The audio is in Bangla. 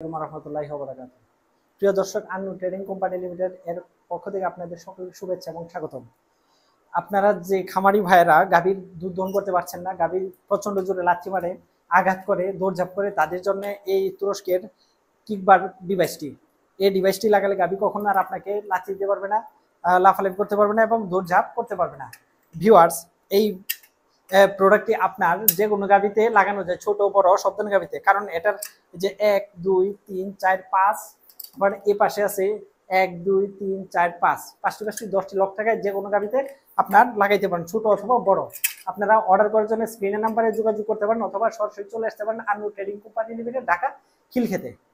প্রিয় দর্শক আন্নু ট্রেডিং কোম্পানি লিমিটেড এর পক্ষ থেকে আপনাদের সকলকে শুভেচ্ছা এবং স্বাগতম আপনারা যে খামারি ভাইয়েরা গাভীর দুধ করতে পারছেন না গাভীর জোরে লাচ্ছি মারে আঘাত করে দৌড়ঝাপ করে তাদের জন্য এই তুরস্কের কিকবার ডিভাইসটি এই ডিভাইসটি লাগালে গাভী কখনো আর আপনাকে লাচি দিতে পারবে না লাফালাফি করতে পারবে না এবং দৌড়ঝাপ করতে পারবে না ভিউয়ার্স এই প্রোডাক্টটি আপনার যে কোনো গাড়িতে লাগানো যায় ছোট বড় সব ধরনের গাড়িতে কারণ এটার যে এক দুই তিন চার পাঁচ আবার এ পাশে আছে এক দুই তিন চার পাঁচ পাঁচটি পাঁচটি দশটি লক্ষ টাকায় যে কোনো গাড়িতে আপনার লাগাইতে পারেন ছোট অথবা বড় আপনারা অর্ডার করার জন্য স্ক্রিনের নাম্বারে যোগাযোগ করতে পারেন অথবা সরাসরি চলে আসতে পারেন Anu trading company limited Dhaka খিলখেতে